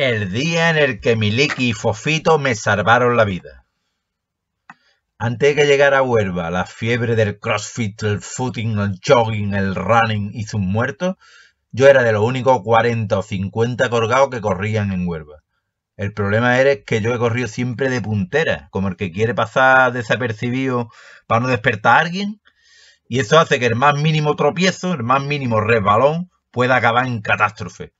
El día en el que Miliki y Fofito me salvaron la vida. Antes de que llegara a Huelva la fiebre del crossfit, el footing, el jogging, el running y sus muertos, yo era de los únicos 40 o 50 colgados que corrían en Huelva. El problema era que yo he corrido siempre de puntera, como el que quiere pasar desapercibido para no despertar a alguien, y eso hace que el más mínimo tropiezo, el más mínimo resbalón, pueda acabar en catástrofe.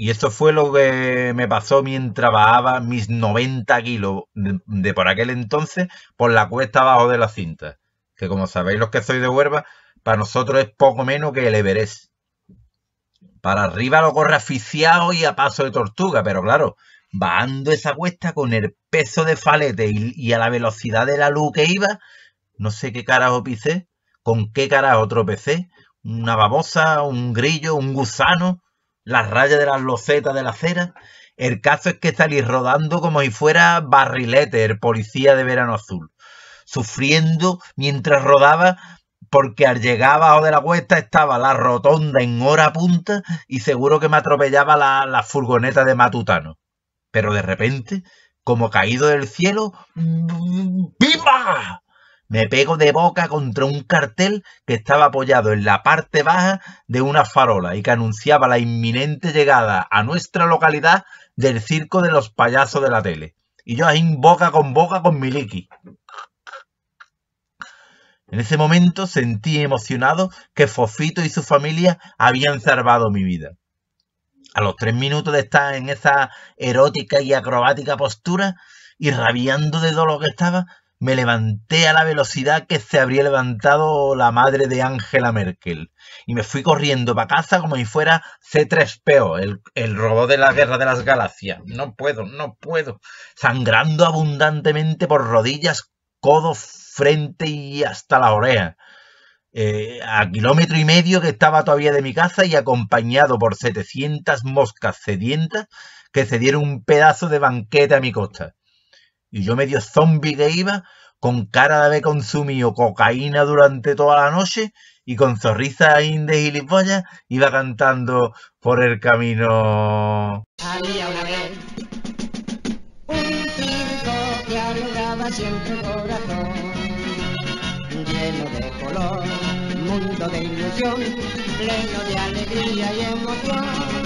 Y eso fue lo que me pasó mientras bajaba mis 90 kilos de, por aquel entonces por la cuesta abajo de la cinta. Que como sabéis los que sois de huerva, para nosotros es poco menos que el Everest. Para arriba lo corre asfixiado y a paso de tortuga, pero claro, bajando esa cuesta con el peso de falete y, y a la velocidad de la luz que iba, no sé qué carajo pisé, con qué carajo tropecé, una babosa, un grillo, un gusano las rayas de las locetas de la acera. El caso es que salí rodando como si fuera barrilete, policía de verano azul, sufriendo mientras rodaba porque al llegar Bajo de la cuesta estaba la rotonda en hora punta y seguro que me atropellaba la, la furgoneta de Matutano. Pero de repente, como caído del cielo, ¡viva! Me pego de boca contra un cartel que estaba apoyado en la parte baja de una farola y que anunciaba la inminente llegada a nuestra localidad del circo de los payasos de la tele. Y yo ahí boca con boca con mi Miliki. En ese momento sentí emocionado que Fofito y su familia habían salvado mi vida. A los tres minutos de estar en esa erótica y acrobática postura, y rabiando de dolor que estaba, me levanté a la velocidad que se habría levantado la madre de Angela Merkel. Y me fui corriendo para casa como si fuera C3PO, el, robot de la guerra de las galaxias. No puedo, no puedo. Sangrando abundantemente por rodillas, codo, frente y hasta la oreja. Eh, a kilómetro y medio que estaba todavía de mi casa y acompañado por 700 moscas sedientas que se dieron un pedazo de banquete a mi costa. Y yo medio zombie que iba, con cara de haber consumido cocaína durante toda la noche y con zorriza y gilipollas iba cantando por el camino. Había una vez un circo que arrugaba siempre el corazón, lleno de color, mundo de ilusión, pleno de alegría y emoción.